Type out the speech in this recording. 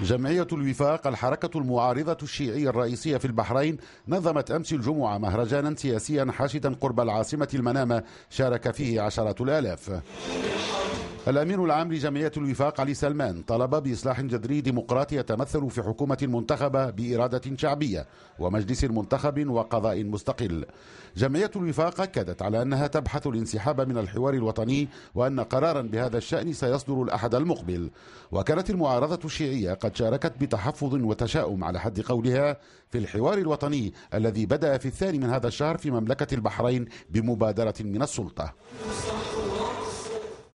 جمعية الوفاق الحركة المعارضة الشيعية الرئيسية في البحرين نظمت أمس الجمعة مهرجانا سياسيا حاشدا قرب العاصمة المنامة شارك فيه عشرات الآلاف الأمين العام لجمعية الوفاق علي سلمان طلب بإصلاح جذري ديمقراطي يتمثل في حكومة منتخبة بإرادة شعبية ومجلس منتخب وقضاء مستقل جمعية الوفاق أكدت على أنها تبحث الانسحاب من الحوار الوطني وأن قرارا بهذا الشأن سيصدر الأحد المقبل وكانت المعارضة الشيعية قد شاركت بتحفظ وتشاؤم على حد قولها في الحوار الوطني الذي بدأ في الثاني من هذا الشهر في مملكة البحرين بمبادرة من السلطة